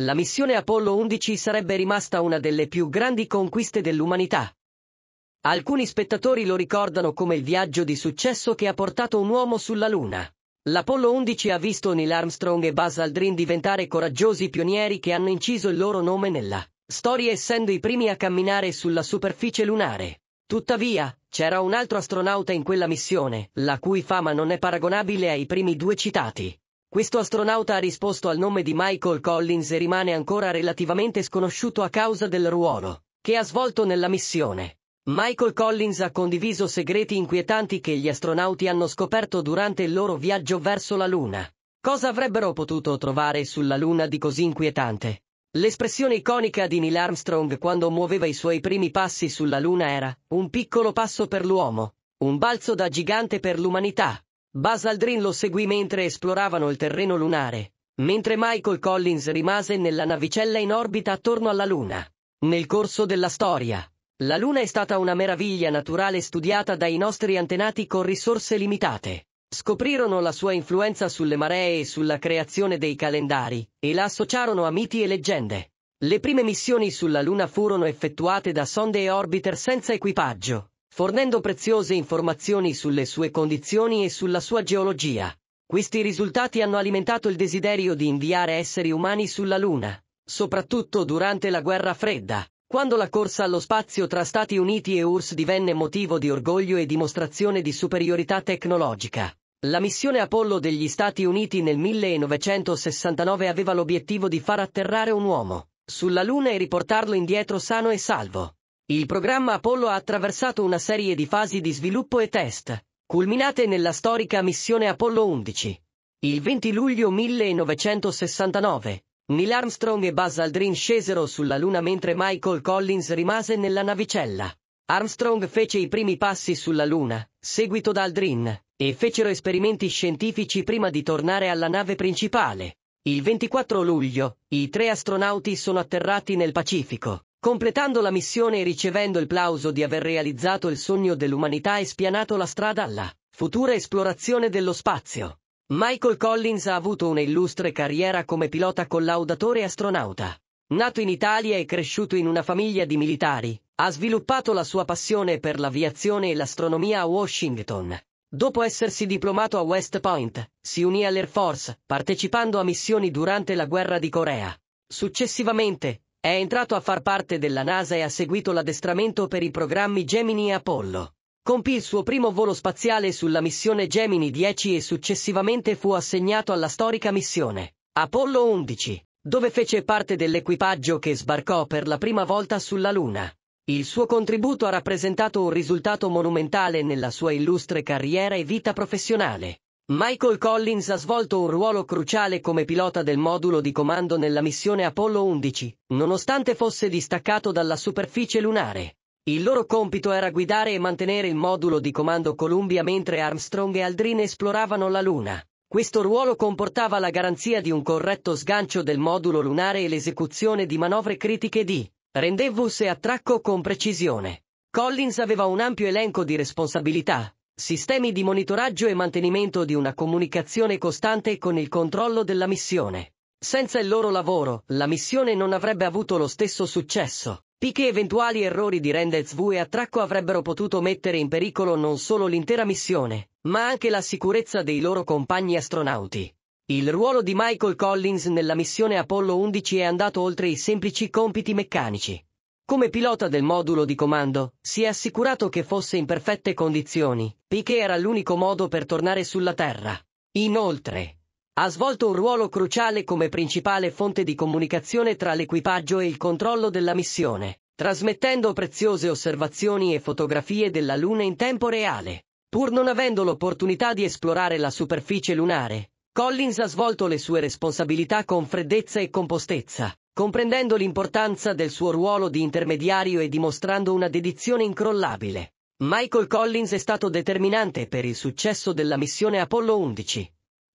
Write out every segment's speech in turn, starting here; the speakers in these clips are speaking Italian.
la missione Apollo 11 sarebbe rimasta una delle più grandi conquiste dell'umanità. Alcuni spettatori lo ricordano come il viaggio di successo che ha portato un uomo sulla Luna. L'Apollo 11 ha visto Neil Armstrong e Buzz Aldrin diventare coraggiosi pionieri che hanno inciso il loro nome nella storia essendo i primi a camminare sulla superficie lunare. Tuttavia, c'era un altro astronauta in quella missione, la cui fama non è paragonabile ai primi due citati. Questo astronauta ha risposto al nome di Michael Collins e rimane ancora relativamente sconosciuto a causa del ruolo che ha svolto nella missione. Michael Collins ha condiviso segreti inquietanti che gli astronauti hanno scoperto durante il loro viaggio verso la Luna. Cosa avrebbero potuto trovare sulla Luna di così inquietante? L'espressione iconica di Neil Armstrong quando muoveva i suoi primi passi sulla Luna era un piccolo passo per l'uomo, un balzo da gigante per l'umanità. Basaldrin lo seguì mentre esploravano il terreno lunare, mentre Michael Collins rimase nella navicella in orbita attorno alla Luna. Nel corso della storia, la Luna è stata una meraviglia naturale studiata dai nostri antenati con risorse limitate. Scoprirono la sua influenza sulle maree e sulla creazione dei calendari, e la associarono a miti e leggende. Le prime missioni sulla Luna furono effettuate da sonde e orbiter senza equipaggio, fornendo preziose informazioni sulle sue condizioni e sulla sua geologia. Questi risultati hanno alimentato il desiderio di inviare esseri umani sulla Luna, soprattutto durante la Guerra Fredda, quando la corsa allo spazio tra Stati Uniti e URSS divenne motivo di orgoglio e dimostrazione di superiorità tecnologica. La missione Apollo degli Stati Uniti nel 1969 aveva l'obiettivo di far atterrare un uomo sulla Luna e riportarlo indietro sano e salvo. Il programma Apollo ha attraversato una serie di fasi di sviluppo e test, culminate nella storica missione Apollo 11. Il 20 luglio 1969, Neil Armstrong e Buzz Aldrin scesero sulla Luna mentre Michael Collins rimase nella navicella. Armstrong fece i primi passi sulla Luna, seguito da Aldrin, e fecero esperimenti scientifici prima di tornare alla nave principale. Il 24 luglio, i tre astronauti sono atterrati nel Pacifico, completando la missione e ricevendo il plauso di aver realizzato il sogno dell'umanità e spianato la strada alla futura esplorazione dello spazio. Michael Collins ha avuto un'illustre carriera come pilota collaudatore e astronauta. Nato in Italia e cresciuto in una famiglia di militari, ha sviluppato la sua passione per l'aviazione e l'astronomia a Washington. Dopo essersi diplomato a West Point, si unì all'Air Force, partecipando a missioni durante la guerra di Corea. Successivamente, è entrato a far parte della NASA e ha seguito l'addestramento per i programmi Gemini e Apollo. Compì il suo primo volo spaziale sulla missione Gemini 10 e successivamente fu assegnato alla storica missione Apollo 11, dove fece parte dell'equipaggio che sbarcò per la prima volta sulla Luna. Il suo contributo ha rappresentato un risultato monumentale nella sua illustre carriera e vita professionale. Michael Collins ha svolto un ruolo cruciale come pilota del modulo di comando nella missione Apollo 11, nonostante fosse distaccato dalla superficie lunare. Il loro compito era guidare e mantenere il modulo di comando Columbia mentre Armstrong e Aldrin esploravano la Luna. Questo ruolo comportava la garanzia di un corretto sgancio del modulo lunare e l'esecuzione di manovre critiche di rendezvous e attracco con precisione. Collins aveva un ampio elenco di responsabilità, sistemi di monitoraggio e mantenimento di una comunicazione costante con il controllo della missione. Senza il loro lavoro, la missione non avrebbe avuto lo stesso successo. Picche eventuali errori di rendezvous e attracco avrebbero potuto mettere in pericolo non solo l'intera missione, ma anche la sicurezza dei loro compagni astronauti. Il ruolo di Michael Collins nella missione Apollo 11 è andato oltre i semplici compiti meccanici. Come pilota del modulo di comando, si è assicurato che fosse in perfette condizioni, poiché era l'unico modo per tornare sulla Terra. Inoltre, ha svolto un ruolo cruciale come principale fonte di comunicazione tra l'equipaggio e il controllo della missione, trasmettendo preziose osservazioni e fotografie della Luna in tempo reale. Pur non avendo l'opportunità di esplorare la superficie lunare, Collins ha svolto le sue responsabilità con freddezza e compostezza, comprendendo l'importanza del suo ruolo di intermediario e dimostrando una dedizione incrollabile. Michael Collins è stato determinante per il successo della missione Apollo 11.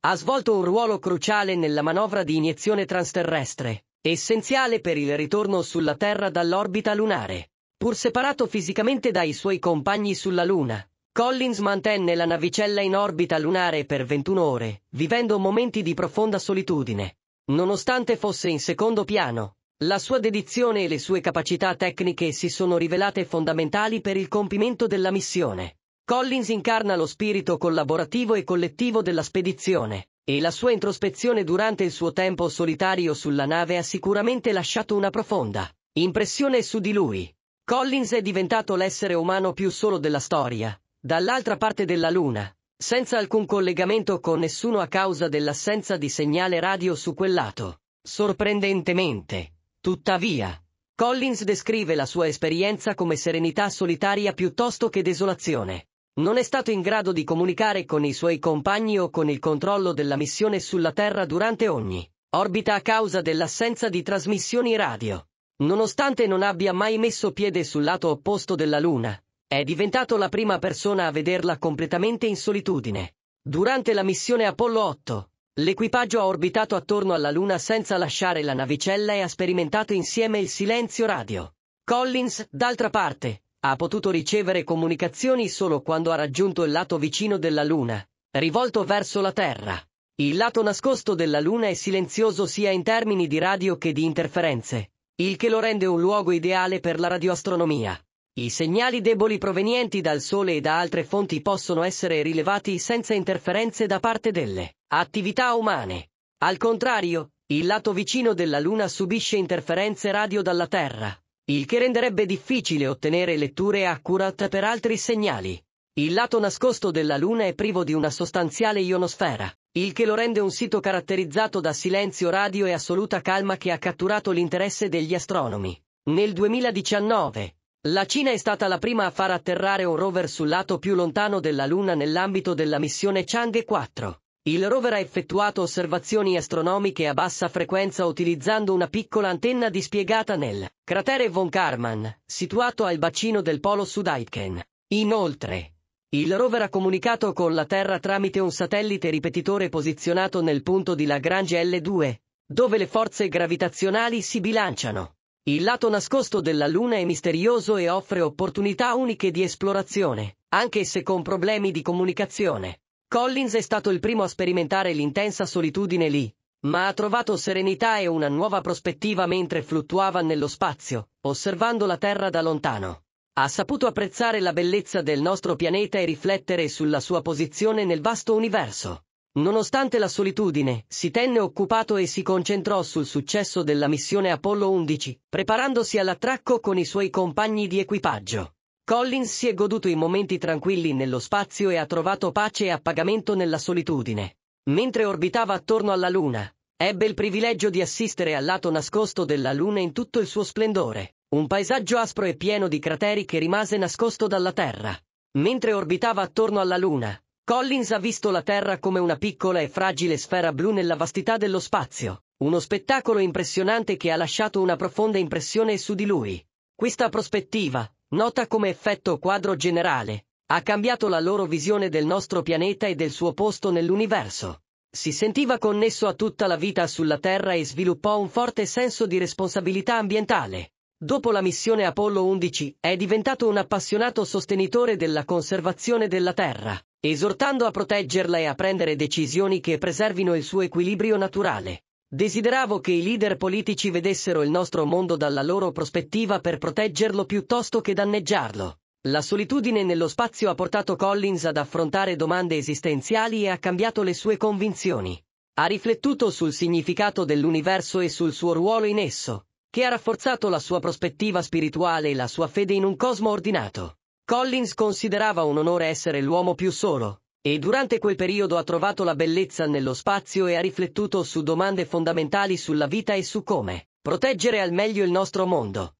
Ha svolto un ruolo cruciale nella manovra di iniezione transterrestre, essenziale per il ritorno sulla Terra dall'orbita lunare. Pur separato fisicamente dai suoi compagni sulla Luna, Collins mantenne la navicella in orbita lunare per 21 ore, vivendo momenti di profonda solitudine. Nonostante fosse in secondo piano, la sua dedizione e le sue capacità tecniche si sono rivelate fondamentali per il compimento della missione. Collins incarna lo spirito collaborativo e collettivo della spedizione, e la sua introspezione durante il suo tempo solitario sulla nave ha sicuramente lasciato una profonda impressione su di lui. Collins è diventato l'essere umano più solo della storia, dall'altra parte della Luna, senza alcun collegamento con nessuno a causa dell'assenza di segnale radio su quel lato. Sorprendentemente, tuttavia, Collins descrive la sua esperienza come serenità solitaria piuttosto che desolazione. Non è stato in grado di comunicare con i suoi compagni o con il controllo della missione sulla Terra durante ogni orbita a causa dell'assenza di trasmissioni radio. Nonostante non abbia mai messo piede sul lato opposto della Luna, è diventato la prima persona a vederla completamente in solitudine. Durante la missione Apollo 8, l'equipaggio ha orbitato attorno alla Luna senza lasciare la navicella e ha sperimentato insieme il silenzio radio. Collins, d'altra parte, ha potuto ricevere comunicazioni solo quando ha raggiunto il lato vicino della Luna, rivolto verso la Terra. Il lato nascosto della Luna è silenzioso sia in termini di radio che di interferenze, il che lo rende un luogo ideale per la radioastronomia. I segnali deboli provenienti dal Sole e da altre fonti possono essere rilevati senza interferenze da parte delle attività umane. Al contrario, il lato vicino della Luna subisce interferenze radio dalla Terra, il che renderebbe difficile ottenere letture accurate per altri segnali. Il lato nascosto della Luna è privo di una sostanziale ionosfera, il che lo rende un sito caratterizzato da silenzio radio e assoluta calma che ha catturato l'interesse degli astronomi. Nel 2019, la Cina è stata la prima a far atterrare un rover sul lato più lontano della Luna nell'ambito della missione Chang'e 4. Il rover ha effettuato osservazioni astronomiche a bassa frequenza utilizzando una piccola antenna dispiegata nel cratere von Karman, situato al bacino del polo sud Aitken. Inoltre, il rover ha comunicato con la Terra tramite un satellite ripetitore posizionato nel punto di Lagrange L2, dove le forze gravitazionali si bilanciano. Il lato nascosto della Luna è misterioso e offre opportunità uniche di esplorazione, anche se con problemi di comunicazione. Collins è stato il primo a sperimentare l'intensa solitudine lì, ma ha trovato serenità e una nuova prospettiva mentre fluttuava nello spazio, osservando la Terra da lontano. Ha saputo apprezzare la bellezza del nostro pianeta e riflettere sulla sua posizione nel vasto universo. Nonostante la solitudine, si tenne occupato e si concentrò sul successo della missione Apollo 11, preparandosi all'attracco con i suoi compagni di equipaggio. Collins si è goduto i momenti tranquilli nello spazio e ha trovato pace e appagamento nella solitudine. Mentre orbitava attorno alla Luna, ebbe il privilegio di assistere al lato nascosto della Luna in tutto il suo splendore, un paesaggio aspro e pieno di crateri che rimase nascosto dalla Terra. Mentre orbitava attorno alla Luna, Collins ha visto la Terra come una piccola e fragile sfera blu nella vastità dello spazio, uno spettacolo impressionante che ha lasciato una profonda impressione su di lui. Questa prospettiva, nota come effetto quadro generale, ha cambiato la loro visione del nostro pianeta e del suo posto nell'universo. Si sentiva connesso a tutta la vita sulla Terra e sviluppò un forte senso di responsabilità ambientale. Dopo la missione Apollo 11 è diventato un appassionato sostenitore della conservazione della Terra esortando a proteggerla e a prendere decisioni che preservino il suo equilibrio naturale. Desideravo che i leader politici vedessero il nostro mondo dalla loro prospettiva per proteggerlo piuttosto che danneggiarlo. La solitudine nello spazio ha portato Collins ad affrontare domande esistenziali e ha cambiato le sue convinzioni. Ha riflettuto sul significato dell'universo e sul suo ruolo in esso, che ha rafforzato la sua prospettiva spirituale e la sua fede in un cosmo ordinato. Collins considerava un onore essere l'uomo più solo, e durante quel periodo ha trovato la bellezza nello spazio e ha riflettuto su domande fondamentali sulla vita e su come proteggere al meglio il nostro mondo.